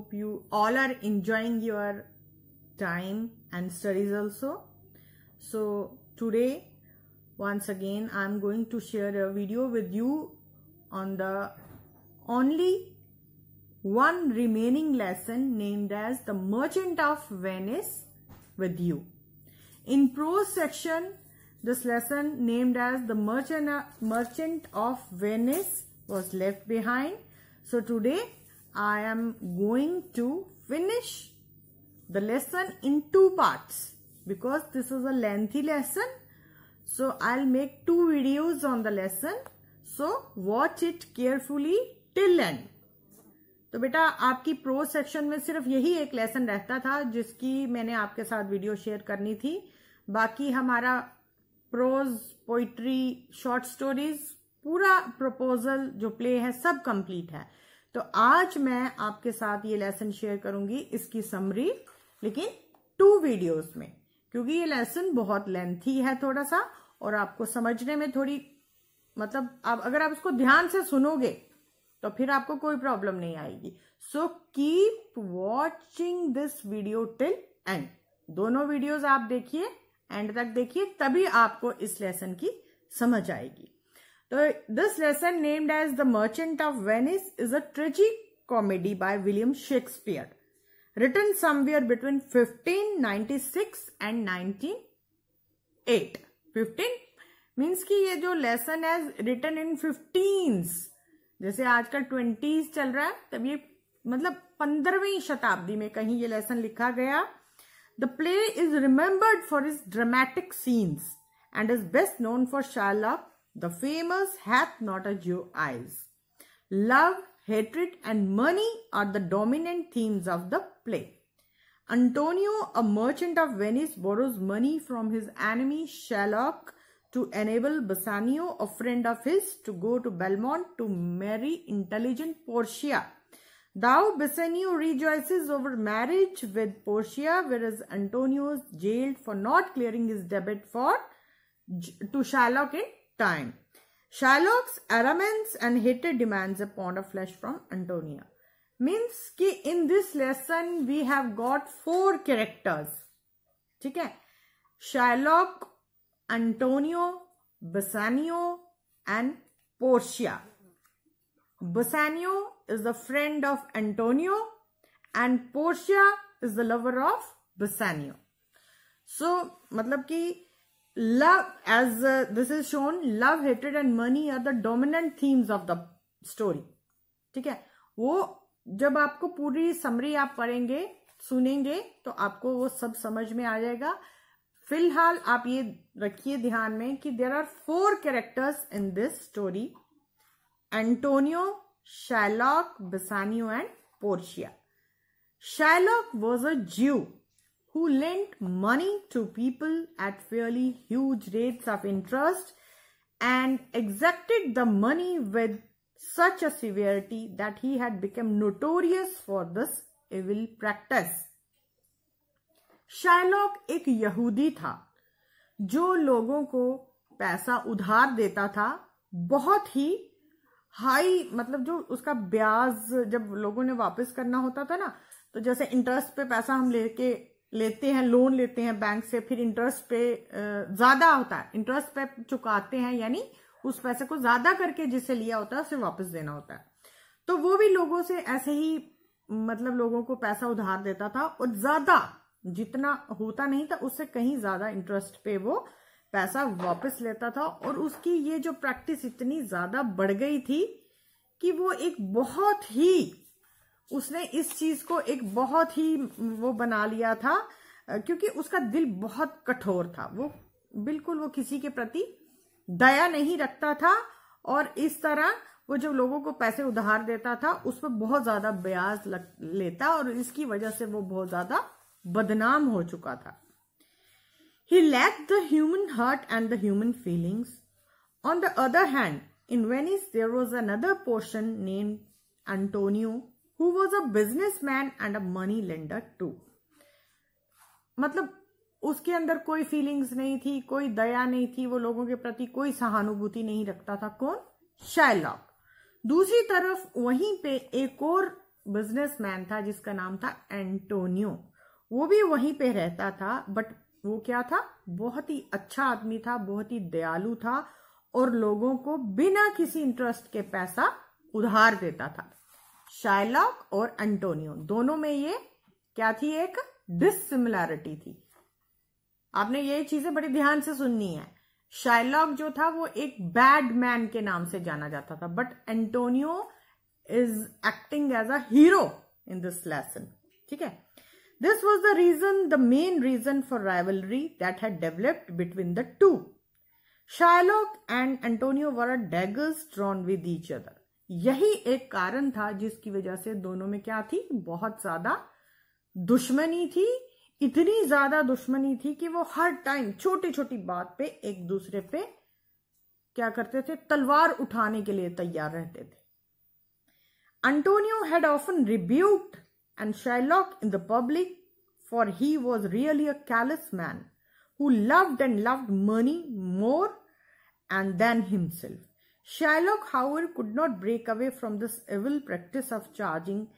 hope you all are enjoying your time and studies also. So today once again I am going to share a video with you on the only one remaining lesson named as the merchant of Venice with you. In prose section this lesson named as the merchant, merchant of Venice was left behind. So today I am going to finish the lesson in two parts because this is a lengthy lesson. So I'll make two videos on the lesson. So watch it carefully till end. तो बेटा आपकी pro section में सिर्फ यही एक lesson रहता था जिसकी मैंने आपके साथ वीडियो शेयर करनी थी बाकी हमारा प्रोज पोइट्री शॉर्ट स्टोरीज पूरा प्रपोजल जो प्ले है सब कंप्लीट है तो आज मैं आपके साथ ये लेसन शेयर करूंगी इसकी समरी लेकिन टू वीडियोस में क्योंकि ये लेसन बहुत लेंथी है थोड़ा सा और आपको समझने में थोड़ी मतलब आप अगर आप इसको ध्यान से सुनोगे तो फिर आपको कोई प्रॉब्लम नहीं आएगी so keep watching this video till end दोनों वीडियोस आप देखिए एंड तक देखिए तभी आपको इस लेसन की समझ आएगी The, this lesson named as The Merchant of Venice is a tragic comedy by William Shakespeare, written somewhere between 1596 and 1908. 15 means that this lesson is written in 15s. जैसे आजकल 20s चल रहा है तब ये मतलब 15वीं शताब्दी में कहीं ये लेसन लिखा गया the play is remembered for its dramatic scenes and is best known the famous hath not a Jew eyes. Love, hatred and money are the dominant themes of the play. Antonio, a merchant of Venice, borrows money from his enemy Shylock to enable Bassanio, a friend of his, to go to Belmont to marry intelligent Portia. Thou Bassanio rejoices over marriage with Portia, whereas Antonio is jailed for not clearing his debt for to Shylock in time. Shylock's arrogance and hatred demands a pound of flesh from Antonia. Means कि in this lesson we have got four characters. okay? है Shylock, Antonio, Bassanio and Portia. Bassanio is the friend of Antonio and Portia is the lover of Bassanio. So मतलब कि love as uh, this is shown love hatred and money are the dominant themes of the story ठीक है वो जब आपको पूरी summary आप पढ़ेंगे सुनेंगे तो आपको वो सब समझ में आ जाएगा फिलहाल आप ये रखिए ध्यान में कि there are four characters in this story Antonio Shylock Bassanio and Portia Shylock was a Jew who lent money to people at fairly huge rates of interest and exacted the money with such a severity that he had become notorious for this evil practice. shylock ek yahudi tha jo logon ko paisa udhar deta tha bahut hi high मतलब जो उसका ब्याज जब लोगों ने वापस करना होता था ना तो जैसे इंटरेस्ट पे पैसा हम लेके लेते हैं लोन लेते हैं बैंक से फिर इंटरेस्ट पे ज्यादा होता है इंटरेस्ट पे चुकाते हैं यानी उस पैसे को ज्यादा करके जिसे लिया होता है उसे वापस देना होता है तो वो भी लोगों से ऐसे ही मतलब लोगों को पैसा उधार देता था और ज्यादा जितना होता नहीं था उससे कहीं ज्यादा इंटरेस्ट पे वो पैसा वापस लेता था और उसकी ये जो प्रैक्टिस इतनी ज्यादा बढ़ गई थी कि वो एक बहुत ही उसने इस चीज को एक बहुत ही वो बना लिया था क्योंकि उसका दिल बहुत कठोर था वो बिल्कुल वो किसी के प्रति दया नहीं रखता था और इस तरह वो जब लोगों को पैसे उधार देता था उस पर बहुत ज्यादा ब्याज लग, लेता और इसकी वजह से वो बहुत ज्यादा बदनाम हो चुका था he lack the human heart and the human feelings on the other hand in Venice there was another portion name Antonio who was a businessman and a money lender too. मतलब उसके अंदर कोई फीलिंग्स नहीं थी कोई दया नहीं थी वो लोगों के प्रति कोई सहानुभूति नहीं रखता था कौन शैलॉक दूसरी तरफ वहीं पे एक और बिजनेसमैन था जिसका नाम था एंटोनियो वो भी वहीं पे रहता था बट वो क्या था बहुत ही अच्छा आदमी था बहुत ही दयालु था और लोगों को बिना किसी इंटरेस्ट के पैसा उधार देता था शाइलॉक और एंटोनियो दोनों में ये क्या थी एक डिसिमिलैरिटी थी आपने ये चीजें बड़ी ध्यान से सुननी है शाइलॉक जो था वो एक बैड मैन के नाम से जाना जाता था but Antonio is acting as a hero in this lesson ठीक है this was the reason the main reason for rivalry that had developed between the two Shylock and Antonio were are daggers drawn with each other यही एक कारण था जिसकी वजह से दोनों में क्या थी बहुत ज्यादा दुश्मनी थी इतनी ज्यादा दुश्मनी थी कि वो हर टाइम छोटी छोटी बात पे एक दूसरे पे क्या करते थे तलवार उठाने के लिए तैयार रहते थे Antonio had often rebuked and Shylock in the public for he was really a callous man who loved and loved money more and than himself Shylock, however, could not break away from this evil practice of charging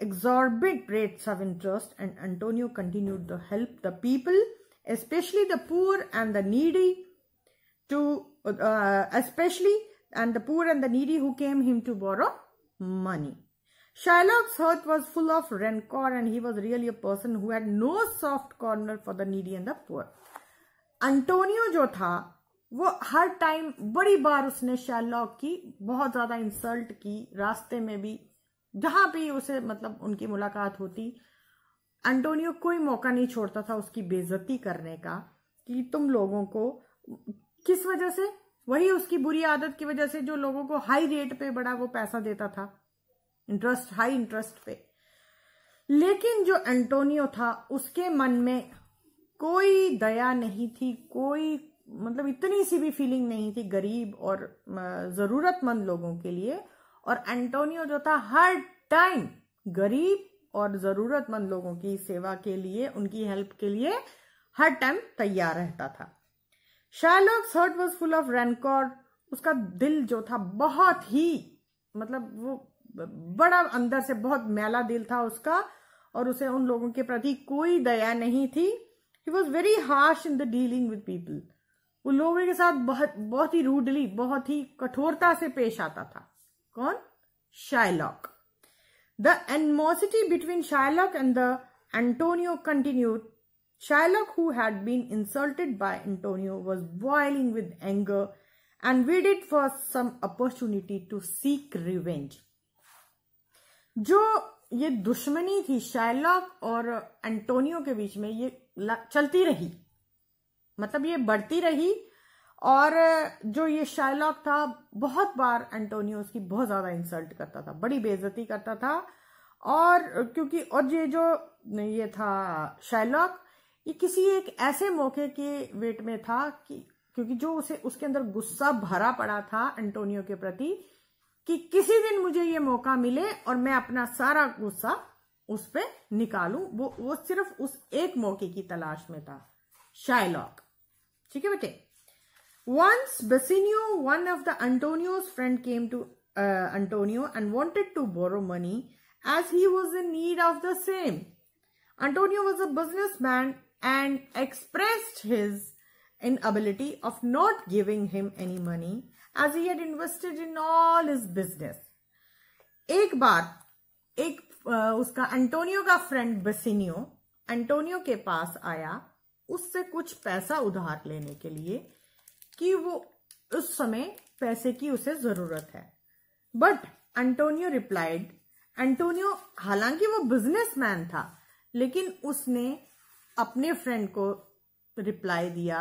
exorbitant rates of interest and Antonio continued to help the people, especially the poor and the needy to uh, especially and the poor and the needy who came him to borrow money. Shylock's heart was full of rancor and he was really a person who had no soft corner for the needy and the poor. Antonio जो था वो हर time बड़ी बार उसने Sherlock की बहुत ज्यादा insult की रास्ते में भी जहां भी उसे मतलब उनकी मुलाकात होती एंटोनियो कोई मौका नहीं छोड़ता था उसकी बेजती करने का कि तुम लोगों को किस वजह से वही उसकी बुरी आदत की वजह से जो लोगों को हाई रेट पे बड़ा वो पैसा देता था इंटरेस्ट हाई इंटरेस्ट पे लेकिन जो एंटोनियो था उसके मन में कोई दया नहीं थी कोई मतलब इतनी सी भी फीलिंग नहीं थी गरीब और जरूरतमंद लोगों के लिए और एंटोनियो जो था हर टाइम गरीब और जरूरतमंद लोगों की सेवा के लिए उनकी हेल्प के लिए हर टाइम तैयार रहता था Shylock's heart was full of rancour उसका दिल जो था बहुत ही मतलब वो बड़ा अंदर से बहुत मैला दिल था उसका और उसे उन लोगों के प्रति कोई दया नहीं थी he was very harsh in the dealing with people वो लोगों के साथ बहुत बहुत ही रूडली बहुत ही कठोरता से पेश आता था कौन Shylock the animosity between Shylock and the Antonio continue Shylock who had been insulted by Antonio was boiling with anger and waited for some opportunity to seek revenge जो ये दुश्मनी थी शायलॉक और एंटोनियो के बीच में ये चलती रही मतलब ये बढ़ती रही और जो ये शायलॉक था बहुत बार एंटोनियो उसकी बहुत ज्यादा इंसल्ट करता था बड़ी बेजती करता था और क्योंकि और ये जो ये था शायलॉक ये किसी एक ऐसे मौके के वेट में था कि क्योंकि जो उसे उसके अंदर गुस्सा भरा पड़ा था एंटोनियो के प्रति कि किसी दिन मुझे ये मौका मिले और मैं अपना सारा गुस्सा उस पर निकालू वो वो सिर्फ उस एक मौके की तलाश में था शायलॉक ठीक है बेटे once Bassanio one of the Antonio's friend came to Antonio and wanted to borrow money as he was in need of the same Antonio was a business man and expressed his inability of not giving him any money as he had invested in all his business एक बार एक uh, उसका Antonio का friend Bassanio Antonio के पास आया उससे कुछ पैसा उधार लेने के लिए कि वो उस समय पैसे की उसे जरूरत है बट एंटोनियो रिप्लाइड एंटोनियो हालांकि वो बिजनेसमैन था लेकिन उसने अपने फ्रेंड को रिप्लाई दिया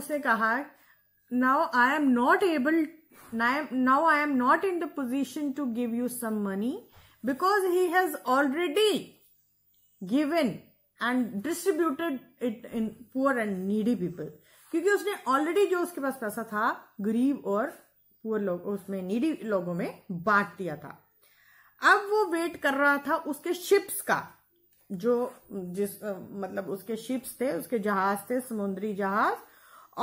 उसने कहा now I am not able now I am not in the position to give you some money because he has already given and distributed it in poor and needy people क्योंकि उसने already जो उसके पास पैसा था गरीब और poor लोग उसमें नीडी लोगों में बांट दिया था अब वो वेट कर रहा था उसके शिप्स का जो जिस मतलब उसके शिप्स थे उसके जहाज थे समुद्री जहाज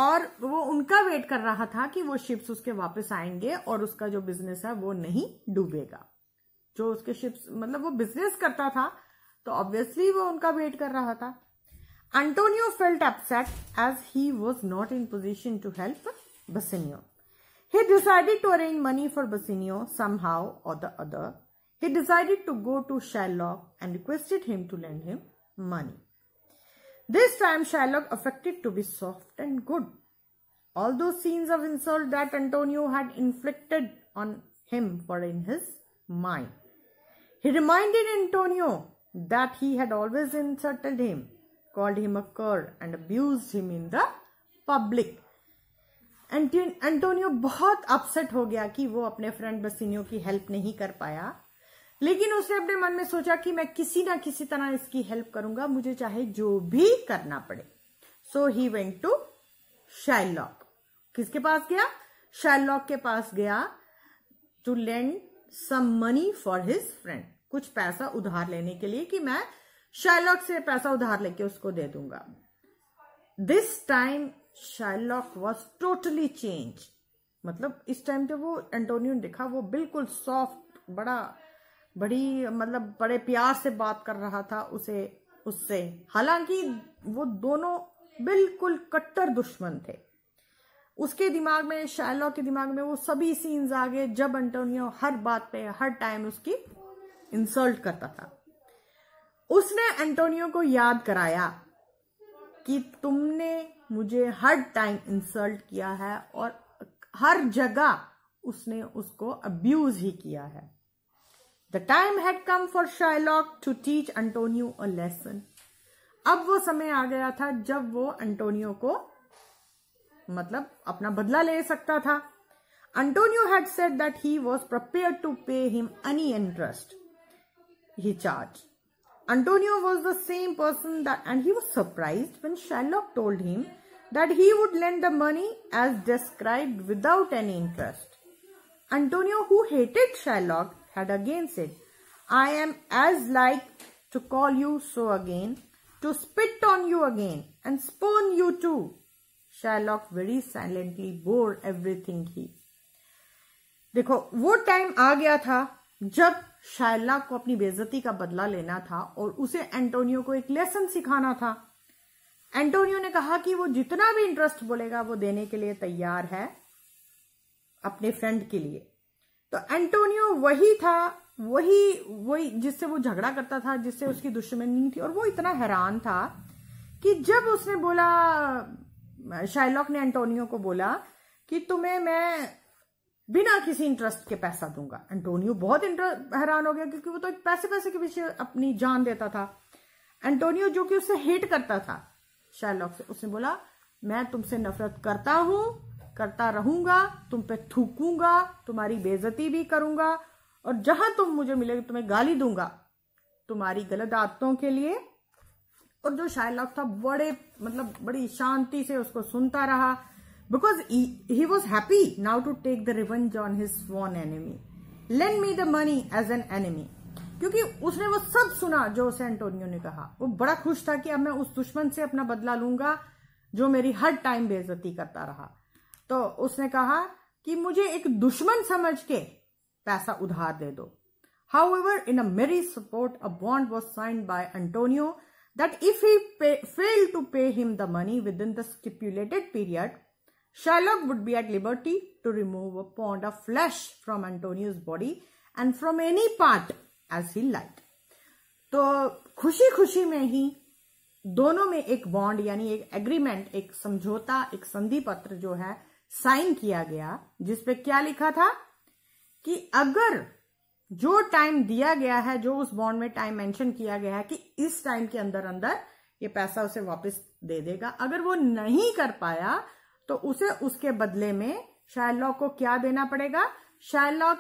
और वो उनका वेट कर रहा था कि वो शिप्स उसके वापस आएंगे और उसका जो बिजनेस है वो नहीं डूबेगा जो उसके शिप्स मतलब वो बिजनेस करता था तो ऑब्वियसली वो उनका वेट कर रहा था Antonio felt upset as he was not in position to help Bassanio. He decided to arrange money for Bassanio somehow or the other. He decided to go to Shylock and requested him to lend him money. This time Shylock affected to be soft and good. All those scenes of insult that Antonio had inflicted on him were in his mind. He reminded Antonio that he had always insulted him, called him a cur and abused him in the public. Antonio बहुत upset हो गया कि वो अपने friend बसिनियो की help नहीं कर पाया लेकिन उसने अपने मन में सोचा कि मैं किसी ना किसी तरह इसकी हेल्प करूंगा मुझे चाहे जो भी करना पड़े so he went to Shylock किसके पास गया शाइलॉक के पास गया to lend some money for his friend कुछ पैसा उधार लेने के लिए कि मैं शैलॉक से पैसा उधार लेके उसको दे दूंगा this time Shylock was totally change मतलब इस टाइम जो वो एंटोनियो दिखा वो बिल्कुल सॉफ्ट बड़ा बड़ी मतलब बड़े प्यार से बात कर रहा था उसे उससे हालांकि वो दोनों बिल्कुल कट्टर दुश्मन थे उसके दिमाग में शाइलॉक के दिमाग में वो सभी सीन्स आ गए जब एंटोनियो हर बात पे हर टाइम उसकी इंसल्ट करता था उसने एंटोनियो को याद कराया कि तुमने मुझे हर टाइम इंसल्ट किया है और हर जगह उसने उसको अब्यूज ही किया है the time had come for Shylock to teach Antonio a lesson अब वो समय आ गया था जब वो एंटोनियो को मतलब अपना बदला ले सकता था Antonio had said that he was prepared to pay him any interest he charged. Antonio was the same person that and he was surprised when Sherlock told him that he would lend the money as described without any interest. Antonio who hated Sherlock, had again said, I am as like to call you so again, to spit on you again and spurn you too. Sherlock very silently bore everything he. देखो वो time आ गया था जब शायला को अपनी बेजती का बदला लेना था और उसे एंटोनियो को एक लेसन सिखाना था एंटोनियो ने कहा कि वो जितना भी इंटरेस्ट बोलेगा वो देने के लिए तैयार है अपने फ्रेंड के लिए तो एंटोनियो वही था वही वही जिससे वो झगड़ा करता था जिससे उसकी दुश्मनी थी और वो इतना हैरान था कि जब उसने बोला शाइलॉक ने एंटोनियो को बोला कि तुम्हें मैं बिना किसी इंटरेस्ट के पैसा दूंगा एंटोनियो बहुत हैरान हो गया क्योंकि वो तो एक पैसे पैसे के पीछे अपनी जान देता था एंटोनियो जो कि उसे हेट करता था शैलॉक से उसने बोला मैं तुमसे नफरत करता हूं करता रहूंगा तुम पे थूकूंगा तुम्हारी बेजती भी करूंगा और जहां तुम मुझे मिलेगी तुम्हें गाली दूंगा तुम्हारी गलत आदतों के लिए और जो शायलॉक था बड़े मतलब बड़ी शांति से उसको सुनता रहा because he, he was happy now to take the revenge on his sworn enemy lend me the money as an enemy क्योंकि उसने वो सब सुना जो उसे एंटोनियो ने कहा वो बड़ा खुश था कि अब मैं उस दुश्मन से अपना बदला लूंगा जो मेरी हर टाइम बेजती करता रहा तो उसने कहा कि मुझे एक दुश्मन समझ के पैसा उधार दे दो how ever in a merry support a bond was sign by Antonio that if he fail to pay him the money within the stipulated period Sherlock would be at liberty to remove a pound of flesh from Antonio's body and from any part as he liked. तो खुशी खुशी में ही दोनों में एक bond यानी एक agreement एक समझौता एक संधि पत्र जो है साइन किया गया जिसपे क्या लिखा था कि अगर जो टाइम दिया गया है जो उस बॉन्ड में टाइम मेंशन किया गया है कि इस टाइम के अंदर अंदर ये पैसा उसे वापस दे देगा अगर वो नहीं कर पाया तो उसे उसके बदले में शैलॉक को क्या देना पड़ेगा शैलॉक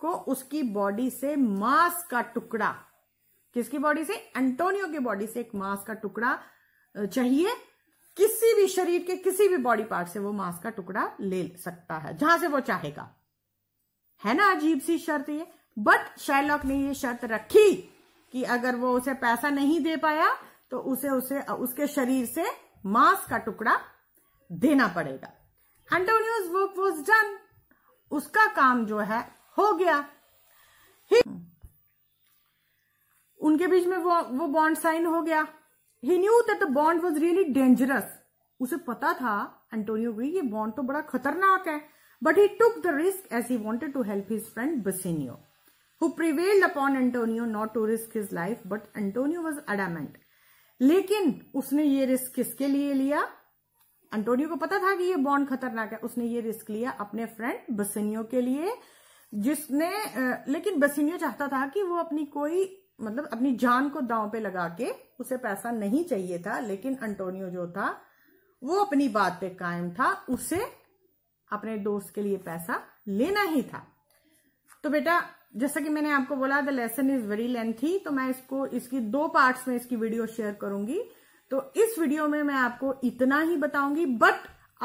को उसकी बॉडी से मांस का टुकड़ा किसकी बॉडी से एंटोनियो की बॉडी से एक मांस का टुकड़ा चाहिए किसी भी शरीर के किसी भी बॉडी पार्ट से वो मांस का टुकड़ा ले सकता है जहां से वो चाहेगा है ना अजीब सी शर्त ये बट शैलॉक ने ये शर्त रखी कि अगर वो उसे पैसा नहीं दे पाया तो उसे उसे उसके शरीर से मांस का टुकड़ा देना पड़ेगा एंटोनियोज वर्क वॉज डन उसका काम जो है हो गया ही उनके बीच में वो वो बॉन्ड साइन हो गया he knew that the bond was really dangerous उसे पता था एंटोनियो को ये बॉन्ड तो बड़ा खतरनाक है but he took the risk as he wanted to help his friend Bassanio who prevailed upon Antonio not to risk his life but Antonio was adamant लेकिन उसने ये रिस्क किसके लिए लिया एंटोनियो को पता था कि ये बॉन्ड खतरनाक है उसने ये रिस्क लिया अपने फ्रेंड बसिनियो के लिए जिसने लेकिन बसिनियो चाहता था कि वो अपनी कोई मतलब अपनी जान को दांव पे लगा के उसे पैसा नहीं चाहिए था लेकिन अंटोनियो जो था वो अपनी बात पे कायम था उसे अपने दोस्त के लिए पैसा लेना ही था तो बेटा जैसा कि मैंने आपको बोला the lesson is very lengthy तो मैं इसको इसकी दो पार्ट्स में इसकी वीडियो शेयर करूंगी तो इस वीडियो में मैं आपको इतना ही बताऊंगी बट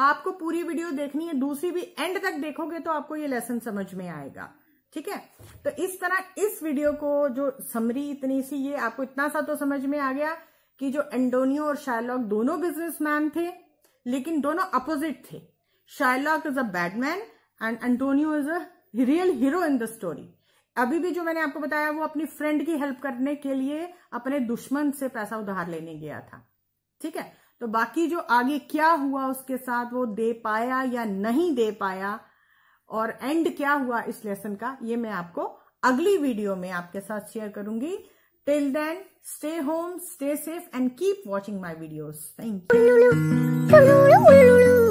आपको पूरी वीडियो देखनी है दूसरी भी एंड तक देखोगे तो आपको ये लेसन समझ में आएगा ठीक है तो इस तरह इस वीडियो को जो समरी इतनी सी ये आपको इतना सा तो समझ में आ गया कि जो एंडोनियो और शायलॉक दोनों बिजनेसमैन थे लेकिन दोनों अपोजिट थे Shylock is a bad man and Antonio is a real hero in the story अभी भी जो मैंने आपको बताया वो अपनी फ्रेंड की हेल्प करने के लिए अपने दुश्मन से पैसा उधार लेने गया था ठीक है तो बाकी जो आगे क्या हुआ उसके साथ वो दे पाया या नहीं दे पाया और एंड क्या हुआ इस लेसन का ये मैं आपको अगली वीडियो में आपके साथ शेयर करूंगी till then stay home stay safe and keep watching my videos thank you